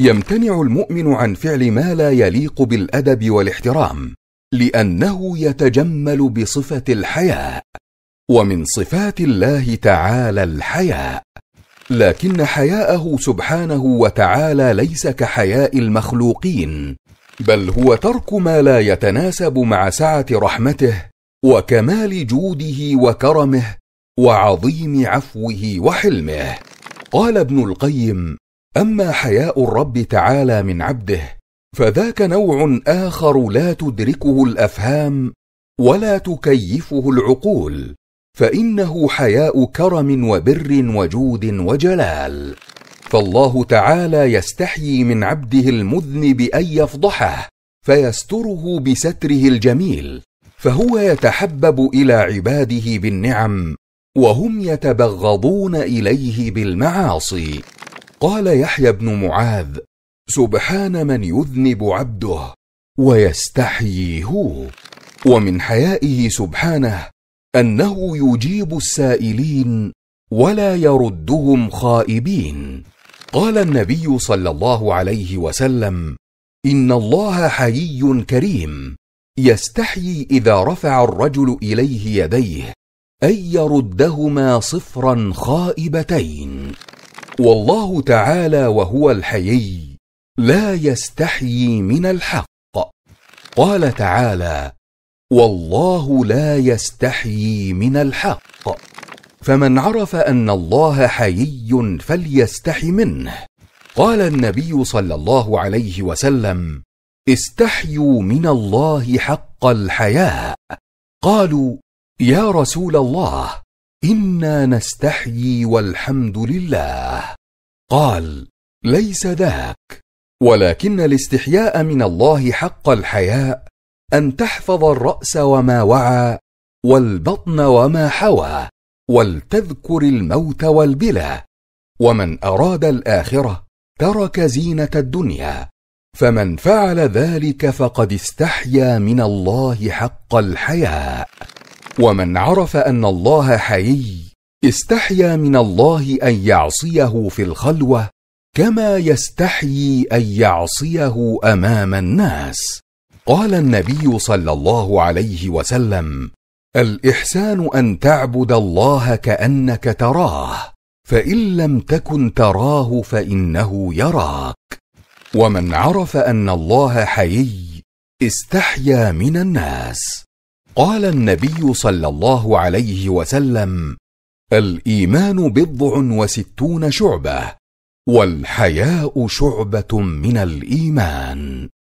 يمتنع المؤمن عن فعل ما لا يليق بالادب والاحترام لانه يتجمل بصفه الحياء ومن صفات الله تعالى الحياء لكن حياءه سبحانه وتعالى ليس كحياء المخلوقين بل هو ترك ما لا يتناسب مع سعه رحمته وكمال جوده وكرمه وعظيم عفوه وحلمه قال ابن القيم اما حياء الرب تعالى من عبده فذاك نوع اخر لا تدركه الافهام ولا تكيفه العقول فانه حياء كرم وبر وجود وجلال فالله تعالى يستحيي من عبده المذنب ان يفضحه فيستره بستره الجميل فهو يتحبب الى عباده بالنعم وهم يتبغضون اليه بالمعاصي قال يحيى بن معاذ سبحان من يذنب عبده ويستحيي هو ومن حيائه سبحانه انه يجيب السائلين ولا يردهم خائبين قال النبي صلى الله عليه وسلم ان الله حيي كريم يستحيي اذا رفع الرجل اليه يديه ان يردهما صفرا خائبتين والله تعالى وهو الحيي لا يستحيي من الحق قال تعالى والله لا يستحيي من الحق فمن عرف ان الله حيي فليستح منه قال النبي صلى الله عليه وسلم استحيوا من الله حق الحياء قالوا يا رسول الله انا نستحيي والحمد لله قال ليس ذاك ولكن الاستحياء من الله حق الحياء ان تحفظ الراس وما وعى والبطن وما حوى ولتذكر الموت والبلى ومن اراد الاخره ترك زينه الدنيا فمن فعل ذلك فقد استحيا من الله حق الحياء ومن عرف ان الله حيي استحيا من الله ان يعصيه في الخلوه كما يستحيي ان يعصيه امام الناس قال النبي صلى الله عليه وسلم الاحسان ان تعبد الله كانك تراه فان لم تكن تراه فانه يراك ومن عرف ان الله حيي استحيا من الناس قال النبي صلى الله عليه وسلم الايمان بضع وستون شعبه والحياء شعبه من الايمان